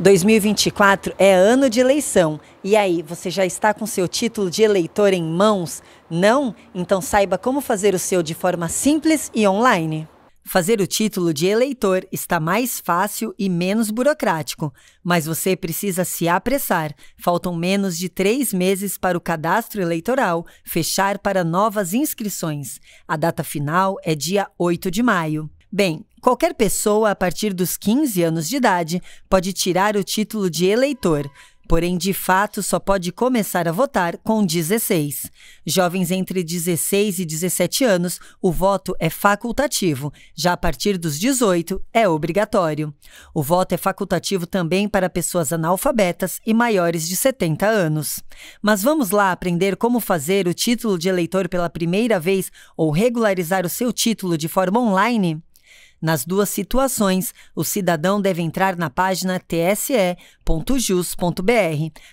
2024 é ano de eleição. E aí, você já está com seu título de eleitor em mãos? Não? Então saiba como fazer o seu de forma simples e online. Fazer o título de eleitor está mais fácil e menos burocrático, mas você precisa se apressar. Faltam menos de três meses para o cadastro eleitoral fechar para novas inscrições. A data final é dia 8 de maio. Bem, qualquer pessoa a partir dos 15 anos de idade pode tirar o título de eleitor, porém, de fato, só pode começar a votar com 16. Jovens entre 16 e 17 anos, o voto é facultativo, já a partir dos 18 é obrigatório. O voto é facultativo também para pessoas analfabetas e maiores de 70 anos. Mas vamos lá aprender como fazer o título de eleitor pela primeira vez ou regularizar o seu título de forma online? Nas duas situações, o cidadão deve entrar na página tse.jus.br.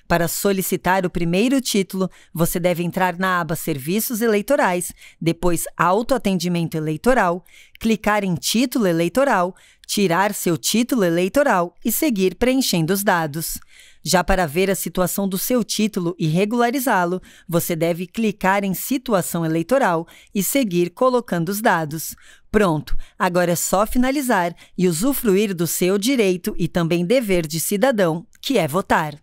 Para solicitar o primeiro título, você deve entrar na aba Serviços Eleitorais, depois Autoatendimento Eleitoral, clicar em Título Eleitoral, tirar seu título eleitoral e seguir preenchendo os dados. Já para ver a situação do seu título e regularizá-lo, você deve clicar em Situação Eleitoral e seguir colocando os dados. Pronto, agora é só finalizar e usufruir do seu direito e também dever de cidadão, que é votar.